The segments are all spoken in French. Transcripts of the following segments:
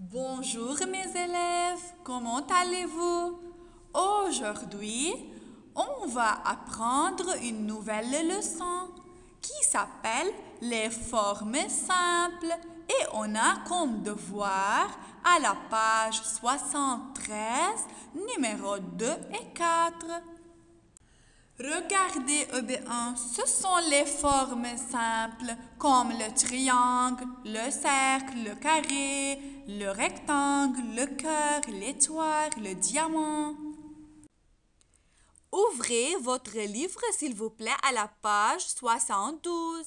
Bonjour mes élèves, comment allez-vous Aujourd'hui, on va apprendre une nouvelle leçon qui s'appelle les formes simples et on a comme devoir à la page 73, numéros 2 et 4. Regardez EB1, ce sont les formes simples comme le triangle, le cercle, le carré, le rectangle, le cœur, l'étoile, le diamant. Ouvrez votre livre, s'il vous plaît, à la page 72.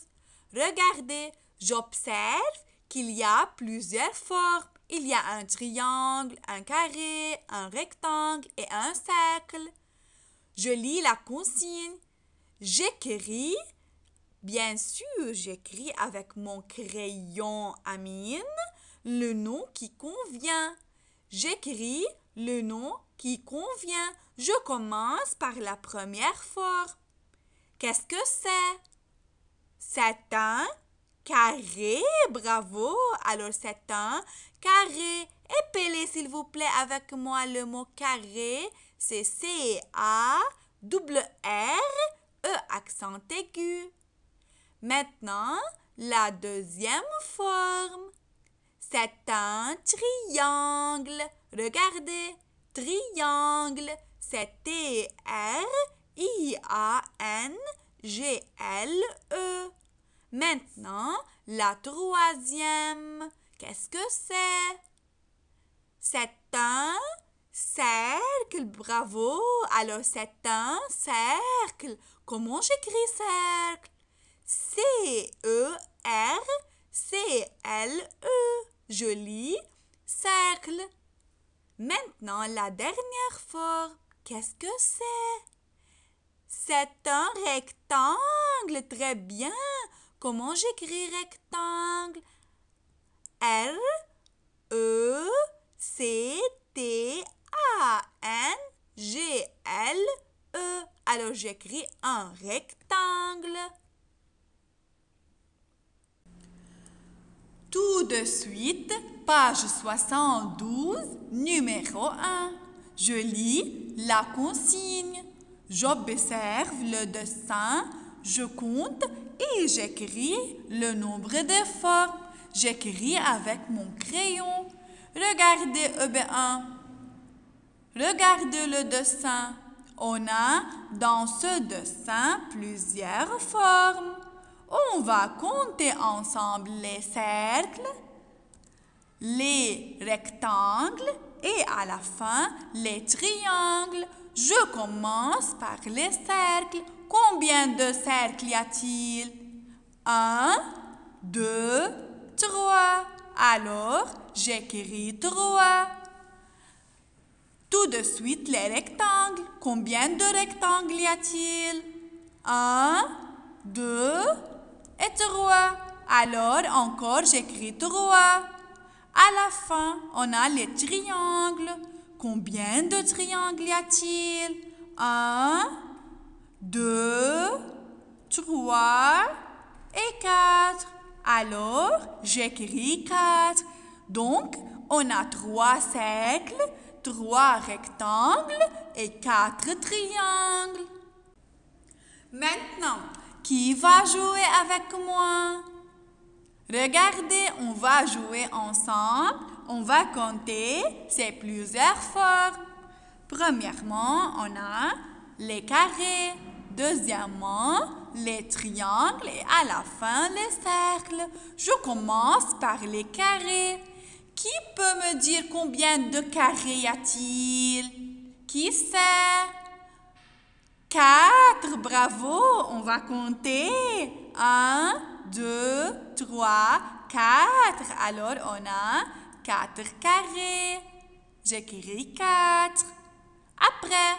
Regardez, j'observe qu'il y a plusieurs formes. Il y a un triangle, un carré, un rectangle et un cercle. Je lis la consigne. J'écris. Bien sûr, j'écris avec mon crayon amine le nom qui convient. J'écris le nom qui convient. Je commence par la première forme. Qu'est-ce que c'est? C'est un carré. Bravo. Alors c'est un carré. Épelez s'il vous plaît avec moi le mot carré. C'est C-A-R-R. E accent aigu. Maintenant, la deuxième forme. C'est un triangle. Regardez, triangle. C'est T-R-I-A-N-G-L-E. Maintenant, la troisième. Qu'est-ce que c'est? C'est un cercle. Bravo. Alors, c'est un cercle. Comment j'écris cercle? C-E-R-C-L-E. Je lis cercle. Maintenant, la dernière forme. Qu'est-ce que c'est? C'est un rectangle. Très bien. Comment j'écris rectangle? R, E, C, T, A, N, G, L, E. Alors j'écris un rectangle. Tout de suite, page 72, numéro 1. Je lis la consigne. J'observe le dessin, je compte et j'écris le nombre de formes. J'écris avec mon crayon. Regardez EB1. Regardez le dessin. On a dans ce dessin plusieurs formes. On va compter ensemble les cercles, les rectangles et à la fin les triangles. Je commence par les cercles. Combien de cercles y a-t-il Un, deux, trois. Alors, j'écris trois. Tout de suite, les rectangles. Combien de rectangles y a-t-il 1, deux. Alors encore, j'écris trois. À la fin, on a les triangles. Combien de triangles y a-t-il Un, deux, trois et quatre. Alors, j'écris quatre. Donc, on a trois cercles, trois rectangles et quatre triangles. Maintenant, qui va jouer avec moi? Regardez, on va jouer ensemble. On va compter ces plusieurs formes. Premièrement, on a les carrés. Deuxièmement, les triangles et à la fin, les cercles. Je commence par les carrés. Qui peut me dire combien de carrés y a-t-il? Qui sait? Quatre bravo, on va compter. Un, deux, trois, quatre Alors on a quatre carrés. J'écris quatre. Après,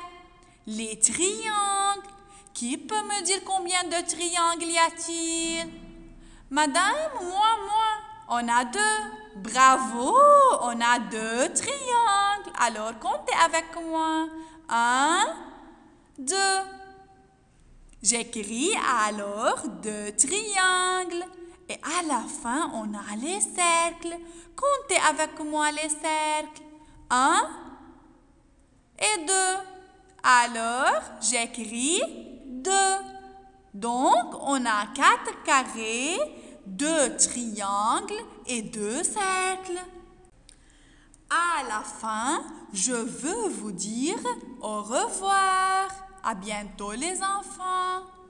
les triangles. Qui peut me dire combien de triangles y a-t-il Madame, moi, moi, on a deux. Bravo, on a deux triangles. Alors comptez avec moi. Un, deux. J'écris alors deux triangles. Et à la fin, on a les cercles. Comptez avec moi les cercles. Un et deux. Alors, j'écris deux. Donc, on a quatre carrés, deux triangles et deux cercles. À la fin, je veux vous dire au revoir. À bientôt les enfants